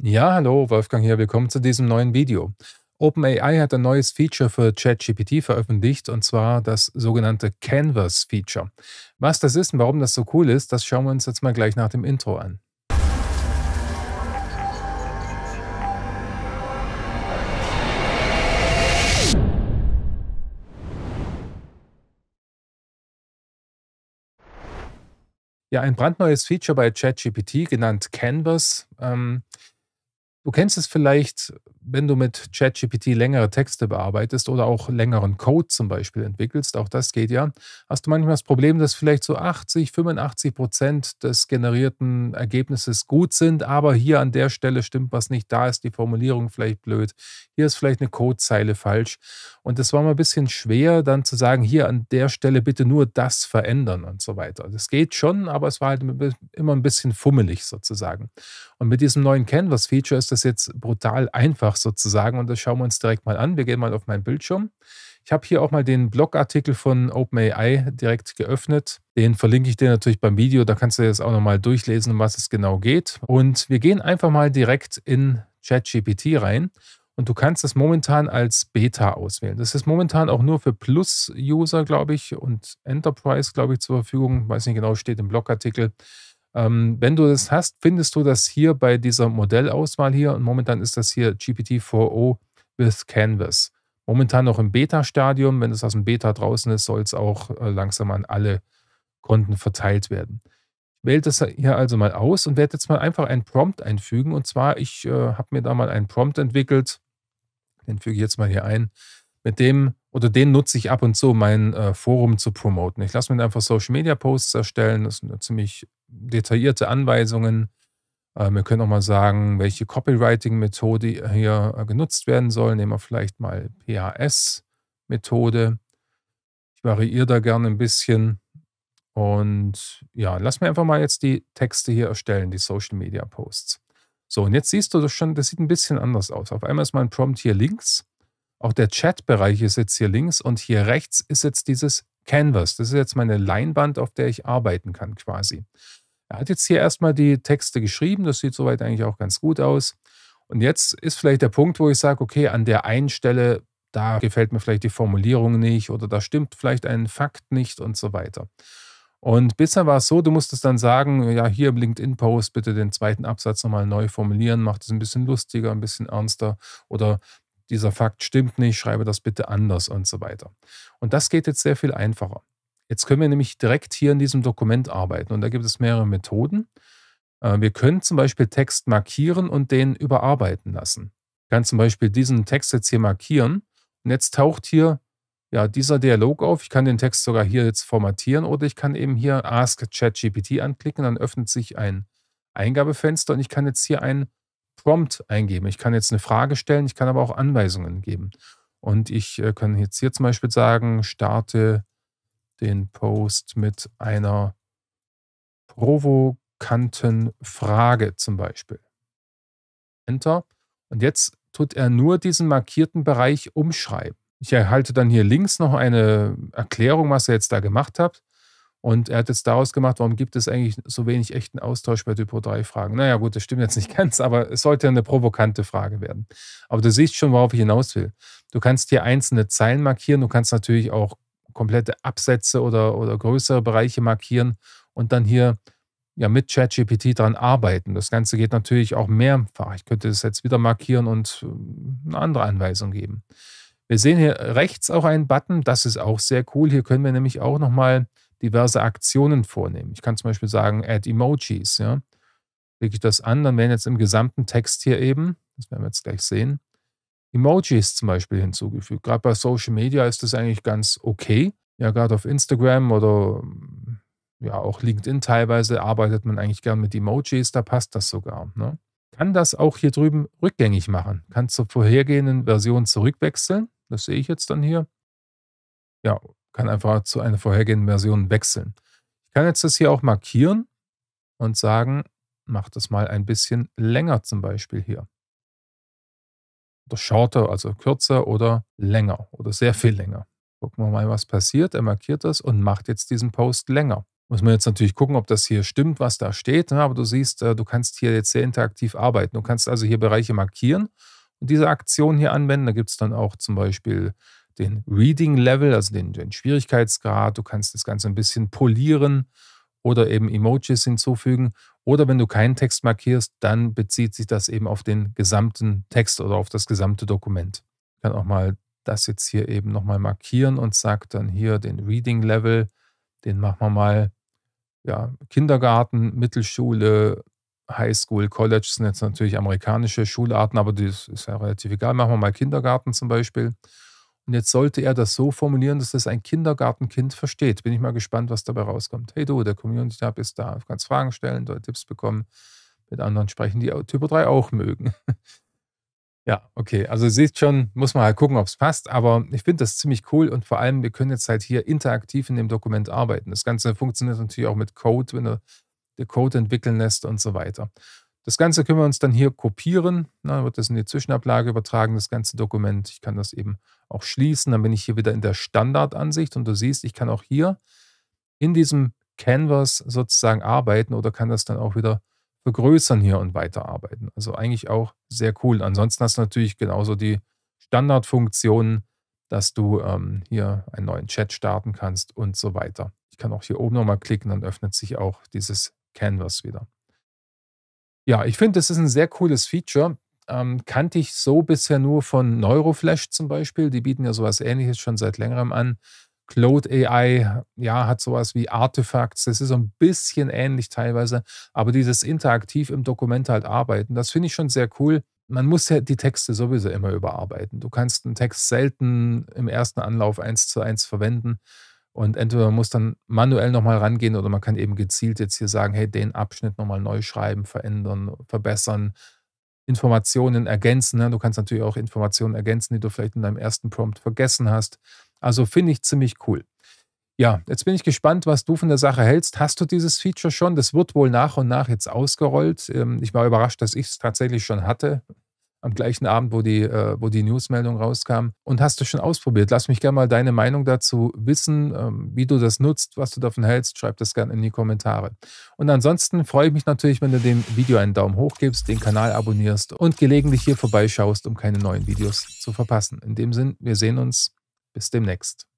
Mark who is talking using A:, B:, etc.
A: Ja, hallo, Wolfgang hier, willkommen zu diesem neuen Video. OpenAI hat ein neues Feature für ChatGPT veröffentlicht, und zwar das sogenannte Canvas-Feature. Was das ist und warum das so cool ist, das schauen wir uns jetzt mal gleich nach dem Intro an. Ja, ein brandneues Feature bei ChatGPT, genannt Canvas. Ähm, Du kennst es vielleicht, wenn du mit ChatGPT längere Texte bearbeitest oder auch längeren Code zum Beispiel entwickelst, auch das geht ja, hast du manchmal das Problem, dass vielleicht so 80, 85 Prozent des generierten Ergebnisses gut sind, aber hier an der Stelle stimmt was nicht, da ist die Formulierung vielleicht blöd, hier ist vielleicht eine Codezeile falsch. Und das war mal ein bisschen schwer, dann zu sagen, hier an der Stelle bitte nur das verändern und so weiter. Das geht schon, aber es war halt immer ein bisschen fummelig sozusagen. Und mit diesem neuen Canvas-Feature ist das jetzt brutal einfach sozusagen und das schauen wir uns direkt mal an. Wir gehen mal auf meinen Bildschirm. Ich habe hier auch mal den Blogartikel von OpenAI direkt geöffnet. Den verlinke ich dir natürlich beim Video, da kannst du jetzt auch nochmal durchlesen, um was es genau geht. Und wir gehen einfach mal direkt in ChatGPT rein und du kannst das momentan als Beta auswählen. Das ist momentan auch nur für Plus-User, glaube ich, und Enterprise, glaube ich, zur Verfügung. Weiß nicht genau, steht im Blogartikel. Ähm, wenn du das hast, findest du das hier bei dieser Modellauswahl hier und momentan ist das hier GPT-4o with Canvas. Momentan noch im Beta-Stadium. Wenn es aus dem Beta draußen ist, soll es auch äh, langsam an alle Konten verteilt werden. Ich wähle das hier also mal aus und werde jetzt mal einfach einen Prompt einfügen. Und zwar, ich äh, habe mir da mal einen Prompt entwickelt. Den füge ich jetzt mal hier ein. Mit dem oder den nutze ich ab und zu, mein äh, Forum zu promoten. Ich lasse mir einfach Social Media Posts erstellen. Das sind ziemlich detaillierte Anweisungen. Äh, wir können auch mal sagen, welche Copywriting-Methode hier äh, genutzt werden soll. Nehmen wir vielleicht mal pas methode Ich variiere da gerne ein bisschen. Und ja, lass mir einfach mal jetzt die Texte hier erstellen, die Social Media Posts. So, und jetzt siehst du das schon, das sieht ein bisschen anders aus. Auf einmal ist mein Prompt hier links auch der Chatbereich ist jetzt hier links und hier rechts ist jetzt dieses Canvas. Das ist jetzt meine Leinwand, auf der ich arbeiten kann quasi. Er hat jetzt hier erstmal die Texte geschrieben. Das sieht soweit eigentlich auch ganz gut aus. Und jetzt ist vielleicht der Punkt, wo ich sage, okay, an der einen Stelle, da gefällt mir vielleicht die Formulierung nicht oder da stimmt vielleicht ein Fakt nicht und so weiter. Und bisher war es so, du musstest dann sagen, ja, hier im LinkedIn-Post bitte den zweiten Absatz nochmal neu formulieren, macht es ein bisschen lustiger, ein bisschen ernster oder dieser Fakt stimmt nicht, schreibe das bitte anders und so weiter. Und das geht jetzt sehr viel einfacher. Jetzt können wir nämlich direkt hier in diesem Dokument arbeiten und da gibt es mehrere Methoden. Äh, wir können zum Beispiel Text markieren und den überarbeiten lassen. Ich kann zum Beispiel diesen Text jetzt hier markieren und jetzt taucht hier ja, dieser Dialog auf. Ich kann den Text sogar hier jetzt formatieren oder ich kann eben hier Ask ChatGPT anklicken, dann öffnet sich ein Eingabefenster und ich kann jetzt hier ein Prompt eingeben. Ich kann jetzt eine Frage stellen, ich kann aber auch Anweisungen geben. Und ich äh, kann jetzt hier zum Beispiel sagen, starte den Post mit einer provokanten Frage zum Beispiel. Enter. Und jetzt tut er nur diesen markierten Bereich umschreiben. Ich erhalte dann hier links noch eine Erklärung, was er jetzt da gemacht hat. Und er hat jetzt daraus gemacht, warum gibt es eigentlich so wenig echten Austausch bei Typo 3 Fragen? Naja, gut, das stimmt jetzt nicht ganz, aber es sollte eine provokante Frage werden. Aber du siehst schon, worauf ich hinaus will. Du kannst hier einzelne Zeilen markieren, du kannst natürlich auch komplette Absätze oder, oder größere Bereiche markieren und dann hier ja mit ChatGPT dran arbeiten. Das Ganze geht natürlich auch mehrfach. Ich könnte das jetzt wieder markieren und ähm, eine andere Anweisung geben. Wir sehen hier rechts auch einen Button, das ist auch sehr cool. Hier können wir nämlich auch nochmal mal diverse Aktionen vornehmen. Ich kann zum Beispiel sagen, add Emojis. Ja. Klicke ich das an, dann werden jetzt im gesamten Text hier eben, das werden wir jetzt gleich sehen, Emojis zum Beispiel hinzugefügt. Gerade bei Social Media ist das eigentlich ganz okay. Ja, gerade auf Instagram oder mm, ja auch LinkedIn teilweise arbeitet man eigentlich gern mit Emojis, da passt das sogar. Ne? Kann das auch hier drüben rückgängig machen? Kann zur vorhergehenden Version zurückwechseln. Das sehe ich jetzt dann hier. Ja, kann einfach zu einer vorhergehenden Version wechseln. Ich kann jetzt das hier auch markieren und sagen, mach das mal ein bisschen länger zum Beispiel hier. Oder shorter, also kürzer oder länger oder sehr viel länger. Gucken wir mal, was passiert. Er markiert das und macht jetzt diesen Post länger. Muss man jetzt natürlich gucken, ob das hier stimmt, was da steht. Ne? Aber du siehst, äh, du kannst hier jetzt sehr interaktiv arbeiten. Du kannst also hier Bereiche markieren und diese Aktion hier anwenden. Da gibt es dann auch zum Beispiel den Reading-Level, also den, den Schwierigkeitsgrad. Du kannst das Ganze ein bisschen polieren oder eben Emojis hinzufügen. Oder wenn du keinen Text markierst, dann bezieht sich das eben auf den gesamten Text oder auf das gesamte Dokument. Ich kann auch mal das jetzt hier eben nochmal markieren und sage dann hier den Reading Level, den machen wir mal ja, Kindergarten, Mittelschule, Highschool, College sind jetzt natürlich amerikanische Schularten, aber das ist ja relativ egal. Machen wir mal Kindergarten zum Beispiel. Und jetzt sollte er das so formulieren, dass das ein Kindergartenkind versteht. Bin ich mal gespannt, was dabei rauskommt. Hey du, der Community Tab ist da. Du kannst Fragen stellen, dort Tipps bekommen, mit anderen sprechen, die Typo 3 auch mögen. ja, okay. Also ihr seht schon, muss man halt gucken, ob es passt. Aber ich finde das ziemlich cool und vor allem, wir können jetzt halt hier interaktiv in dem Dokument arbeiten. Das Ganze funktioniert natürlich auch mit Code, wenn du den Code entwickeln lässt und so weiter. Das Ganze können wir uns dann hier kopieren. Dann wird das in die Zwischenablage übertragen, das ganze Dokument. Ich kann das eben auch schließen. Dann bin ich hier wieder in der Standardansicht und du siehst, ich kann auch hier in diesem Canvas sozusagen arbeiten oder kann das dann auch wieder vergrößern hier und weiterarbeiten. Also eigentlich auch sehr cool. Ansonsten hast du natürlich genauso die Standardfunktionen, dass du ähm, hier einen neuen Chat starten kannst und so weiter. Ich kann auch hier oben nochmal klicken, dann öffnet sich auch dieses Canvas wieder. Ja, ich finde, das ist ein sehr cooles Feature ähm, kannte ich so bisher nur von Neuroflash zum Beispiel. Die bieten ja sowas ähnliches schon seit längerem an. Cloud AI, ja, hat sowas wie Artifacts. Das ist so ein bisschen ähnlich teilweise, aber dieses interaktiv im Dokument halt arbeiten, das finde ich schon sehr cool. Man muss ja die Texte sowieso immer überarbeiten. Du kannst einen Text selten im ersten Anlauf eins zu eins verwenden. Und entweder man muss dann manuell nochmal rangehen oder man kann eben gezielt jetzt hier sagen, hey, den Abschnitt nochmal neu schreiben, verändern, verbessern, Informationen ergänzen. Ne? Du kannst natürlich auch Informationen ergänzen, die du vielleicht in deinem ersten Prompt vergessen hast. Also finde ich ziemlich cool. Ja, jetzt bin ich gespannt, was du von der Sache hältst. Hast du dieses Feature schon? Das wird wohl nach und nach jetzt ausgerollt. Ähm, ich war überrascht, dass ich es tatsächlich schon hatte am gleichen Abend, wo die, äh, wo die Newsmeldung rauskam. Und hast du schon ausprobiert? Lass mich gerne mal deine Meinung dazu wissen, ähm, wie du das nutzt, was du davon hältst. Schreib das gerne in die Kommentare. Und ansonsten freue ich mich natürlich, wenn du dem Video einen Daumen hoch gibst, den Kanal abonnierst und gelegentlich hier vorbeischaust, um keine neuen Videos zu verpassen. In dem Sinn, wir sehen uns. Bis demnächst.